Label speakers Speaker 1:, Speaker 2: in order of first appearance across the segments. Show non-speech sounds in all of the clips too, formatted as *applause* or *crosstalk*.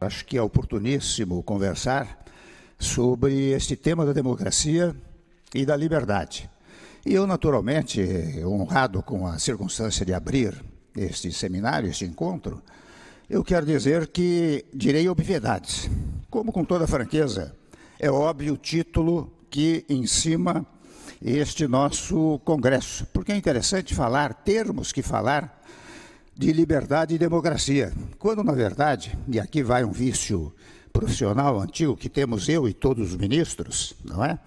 Speaker 1: Acho que é oportuníssimo conversar sobre este tema da democracia e da liberdade. E eu, naturalmente, honrado com a circunstância de abrir este seminário, este encontro, eu quero dizer que direi obviedades. Como com toda franqueza, é óbvio o título que encima este nosso congresso, porque é interessante falar, termos que falar de liberdade e democracia, quando na verdade, e aqui vai um vício profissional antigo que temos eu e todos os ministros, não é?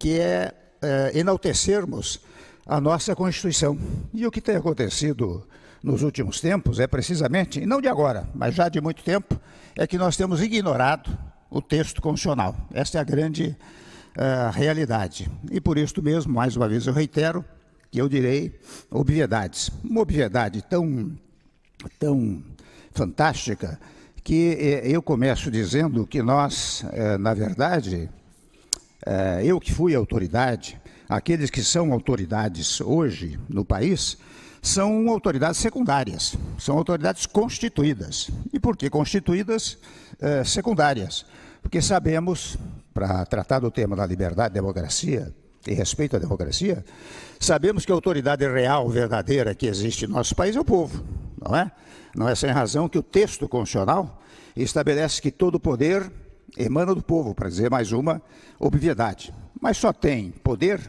Speaker 1: Que é, é enaltecermos a nossa Constituição. E o que tem acontecido nos últimos tempos é precisamente, não de agora, mas já de muito tempo, é que nós temos ignorado o texto constitucional. Esta é a grande é, realidade. E por isso mesmo, mais uma vez, eu reitero que eu direi obviedades. Uma obviedade tão tão fantástica que eh, eu começo dizendo que nós, eh, na verdade, eh, eu que fui autoridade, aqueles que são autoridades hoje no país, são autoridades secundárias, são autoridades constituídas. E por que constituídas? secundárias. Porque sabemos, para tratar do tema da liberdade, democracia e respeito à democracia, sabemos que a autoridade real, verdadeira que existe no nosso país é o povo não é? Não é sem razão que o texto constitucional estabelece que todo poder emana do povo, para dizer mais uma obviedade. Mas só tem poder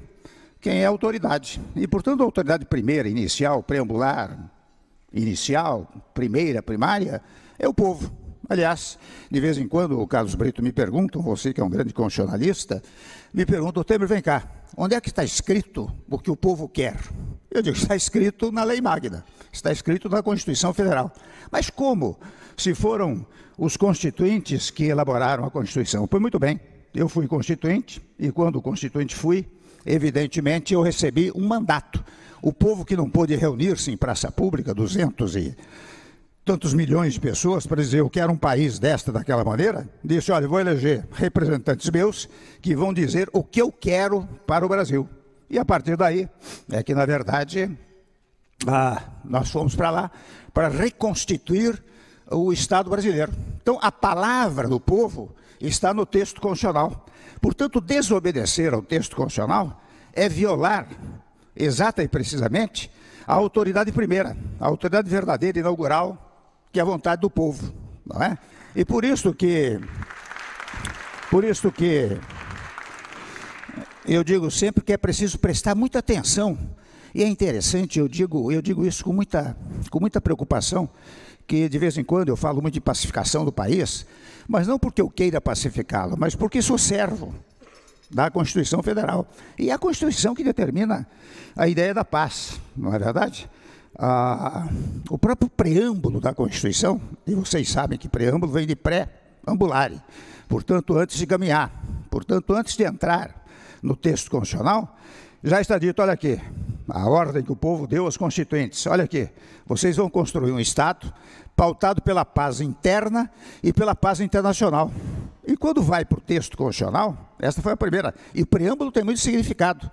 Speaker 1: quem é autoridade. E, portanto, a autoridade primeira, inicial, preambular, inicial, primeira, primária, é o povo. Aliás, de vez em quando o Carlos Brito me pergunta, você que é um grande constitucionalista, me pergunta, o Temer, vem cá, onde é que está escrito o que o povo quer? Eu digo, está escrito na Lei Magna, está escrito na Constituição Federal. Mas como? Se foram os constituintes que elaboraram a Constituição. Pois muito bem, eu fui constituinte e quando constituinte fui, evidentemente eu recebi um mandato. O povo que não pôde reunir-se em praça pública, 200 e tantos milhões de pessoas para dizer eu quero um país desta, daquela maneira, disse: olha, vou eleger representantes meus que vão dizer o que eu quero para o Brasil. E a partir daí é que, na verdade, ah, nós fomos para lá para reconstituir o Estado brasileiro. Então, a palavra do povo está no texto constitucional. Portanto, desobedecer ao texto constitucional é violar, exata e precisamente, a autoridade primeira, a autoridade verdadeira, inaugural, que é a vontade do povo. Não é? E por isso que. Por isso que eu digo sempre que é preciso prestar muita atenção. E é interessante, eu digo, eu digo isso com muita, com muita preocupação, que de vez em quando eu falo muito de pacificação do país, mas não porque eu queira pacificá-lo, mas porque sou servo da Constituição Federal. E é a Constituição que determina a ideia da paz, não é verdade? Ah, o próprio preâmbulo da Constituição, e vocês sabem que preâmbulo vem de pré-ambulare, portanto, antes de caminhar, portanto, antes de entrar no texto constitucional, já está dito, olha aqui, a ordem que o povo deu aos constituintes, olha aqui, vocês vão construir um Estado pautado pela paz interna e pela paz internacional. E quando vai para o texto constitucional, essa foi a primeira, e o preâmbulo tem muito significado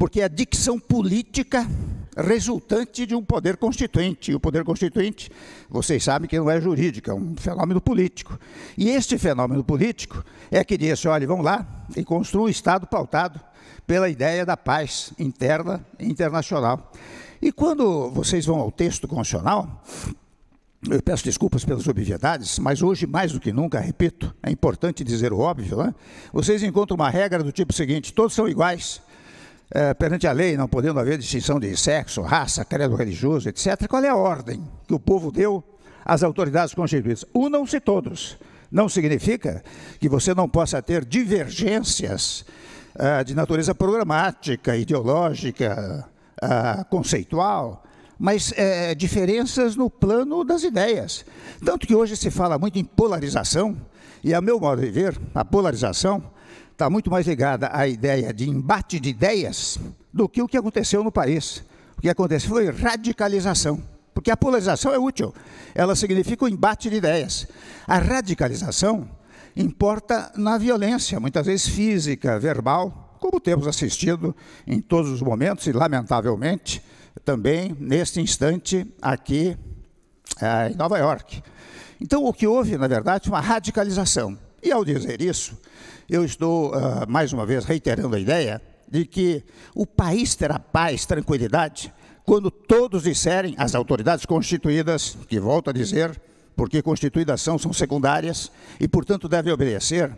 Speaker 1: porque é a dicção política resultante de um poder constituinte. E o poder constituinte, vocês sabem que não é jurídico, é um fenômeno político. E este fenômeno político é que diz: olha, vão lá e construam um Estado pautado pela ideia da paz interna e internacional. E quando vocês vão ao texto constitucional, eu peço desculpas pelas obviedades, mas hoje, mais do que nunca, repito, é importante dizer o óbvio, né? vocês encontram uma regra do tipo seguinte: todos são iguais, é, perante a lei, não podendo haver distinção de sexo, raça, credo religioso, etc., qual é a ordem que o povo deu às autoridades constituídas? Unam-se todos. Não significa que você não possa ter divergências é, de natureza programática, ideológica, é, conceitual, mas é, diferenças no plano das ideias. Tanto que hoje se fala muito em polarização, e, a meu modo de ver, a polarização está muito mais ligada à ideia de embate de ideias do que o que aconteceu no país. O que aconteceu foi radicalização. Porque a polarização é útil, ela significa o um embate de ideias. A radicalização importa na violência, muitas vezes física, verbal, como temos assistido em todos os momentos e, lamentavelmente, também neste instante aqui eh, em Nova York. Então, o que houve, na verdade, uma radicalização e ao dizer isso, eu estou, uh, mais uma vez, reiterando a ideia de que o país terá paz, tranquilidade, quando todos disserem, as autoridades constituídas, que volto a dizer, porque constituídas são, são secundárias e, portanto, devem obedecer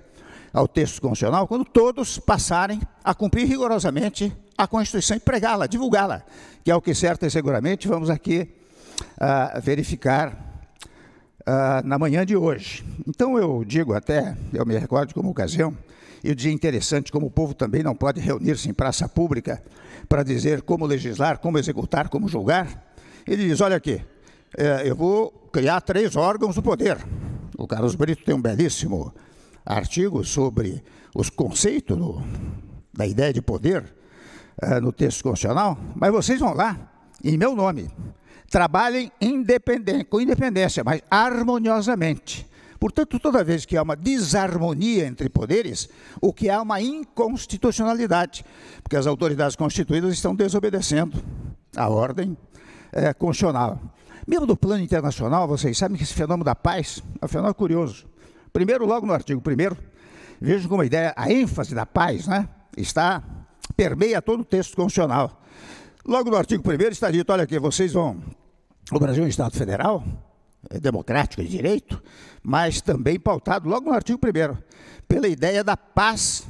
Speaker 1: ao texto constitucional, quando todos passarem a cumprir rigorosamente a Constituição e pregá-la, divulgá-la, que é o que certa e seguramente vamos aqui uh, verificar uh, na manhã de hoje. Então eu digo até, eu me recordo como ocasião, e o dia interessante, como o povo também não pode reunir-se em praça pública para dizer como legislar, como executar, como julgar. Ele diz: olha aqui, eh, eu vou criar três órgãos do poder. O Carlos Brito tem um belíssimo artigo sobre os conceitos do, da ideia de poder eh, no texto constitucional, mas vocês vão lá, em meu nome, trabalhem independente, com independência, mas harmoniosamente. Portanto, toda vez que há uma desarmonia entre poderes, o que há é uma inconstitucionalidade, porque as autoridades constituídas estão desobedecendo a ordem é, constitucional. Mesmo do plano internacional, vocês sabem que esse fenômeno da paz é um fenômeno curioso. Primeiro, logo no artigo 1 vejam como a ideia, a ênfase da paz, né, está, permeia todo o texto constitucional. Logo no artigo 1 está dito, olha aqui, vocês vão o Brasil é um Estado federal, é democrático, é direito, mas também pautado logo no artigo 1 pela ideia da paz,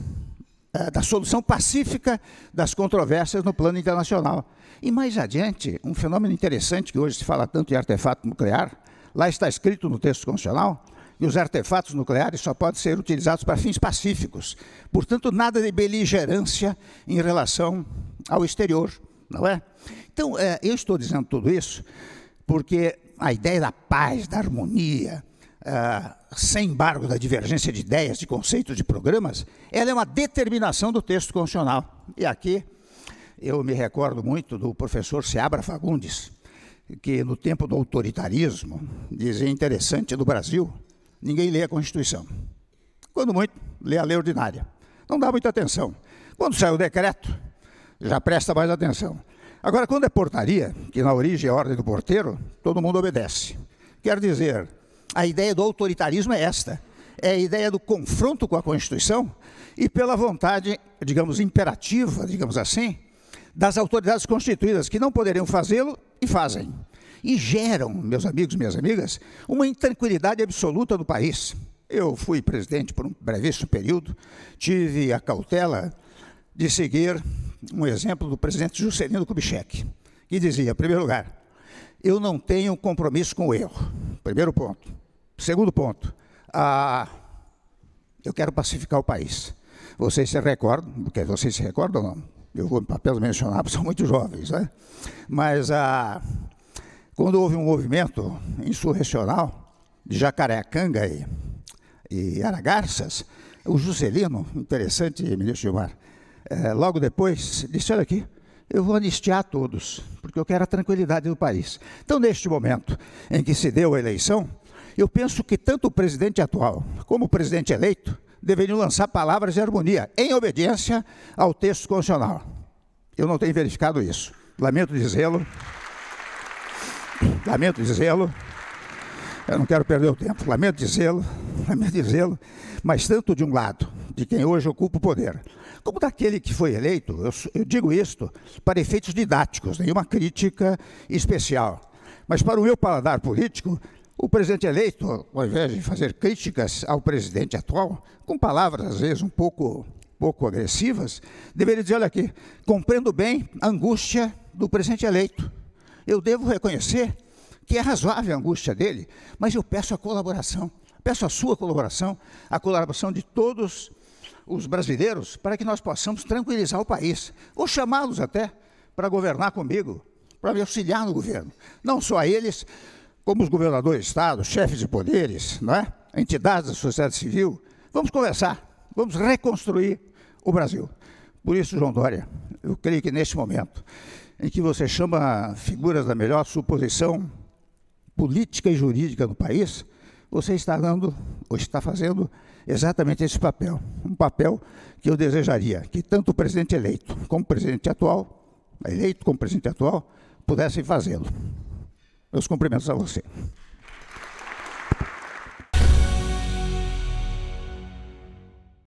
Speaker 1: eh, da solução pacífica das controvérsias no plano internacional. E mais adiante, um fenômeno interessante que hoje se fala tanto em artefato nuclear, lá está escrito no texto constitucional que os artefatos nucleares só podem ser utilizados para fins pacíficos. Portanto, nada de beligerância em relação ao exterior, não é? Então, eh, eu estou dizendo tudo isso porque a ideia da paz, da harmonia, ah, sem embargo da divergência de ideias, de conceitos, de programas, ela é uma determinação do texto constitucional. E aqui eu me recordo muito do professor Seabra Fagundes, que no tempo do autoritarismo dizia interessante no Brasil, ninguém lê a Constituição. Quando muito, lê a lei ordinária. Não dá muita atenção. Quando sai o decreto, já presta mais atenção. Agora, quando é portaria, que na origem é ordem do porteiro, todo mundo obedece. Quer dizer, a ideia do autoritarismo é esta: é a ideia do confronto com a Constituição e pela vontade, digamos, imperativa, digamos assim, das autoridades constituídas, que não poderiam fazê-lo e fazem. E geram, meus amigos, minhas amigas, uma intranquilidade absoluta no país. Eu fui presidente por um brevíssimo período, tive a cautela de seguir um exemplo do presidente Juscelino Kubitschek, que dizia, em primeiro lugar, eu não tenho compromisso com o erro. Primeiro ponto. Segundo ponto, ah, eu quero pacificar o país. Vocês se recordam, porque vocês se recordam ou não? Eu vou apenas mencionar, porque *laughs* são muito jovens, né? Mas a, ah, quando houve um movimento insurrecional de Jacarecanga e, e Aragarças, o Juscelino, interessante, ministro Gilmar, é, logo depois, disse: Olha aqui, eu vou anistiar todos, porque eu quero a tranquilidade do país. Então, neste momento em que se deu a eleição, eu penso que tanto o presidente atual como o presidente eleito deveriam lançar palavras de harmonia, em obediência ao texto constitucional. Eu não tenho verificado isso. Lamento dizê-lo. Lamento dizê-lo. Eu não quero perder o tempo. Lamento dizê-lo. Lamento dizê-lo. Mas tanto de um lado de quem hoje ocupa o poder, como daquele que foi eleito, eu, eu digo isto para efeitos didáticos, nenhuma crítica especial. Mas para o meu paladar político, o presidente eleito, ao invés de fazer críticas ao presidente atual, com palavras às vezes um pouco, pouco agressivas, deveria dizer: olha aqui, compreendo bem a angústia do presidente eleito. Eu devo reconhecer que é razoável a angústia dele, mas eu peço a colaboração, peço a sua colaboração, a colaboração de todos os brasileiros para que nós possamos tranquilizar o país, ou chamá-los até para governar comigo, para me auxiliar no governo. Não só eles, como os governadores de Estado, chefes de poderes, não é? entidades da sociedade civil. Vamos conversar, vamos reconstruir o Brasil. Por isso, João Dória, eu creio que neste momento em que você chama figuras da melhor suposição política e jurídica do país, você está dando, ou está fazendo, exatamente esse papel. Um papel que eu desejaria que tanto o presidente eleito como o presidente atual, eleito como presidente atual, pudessem fazê-lo. Meus cumprimentos a você.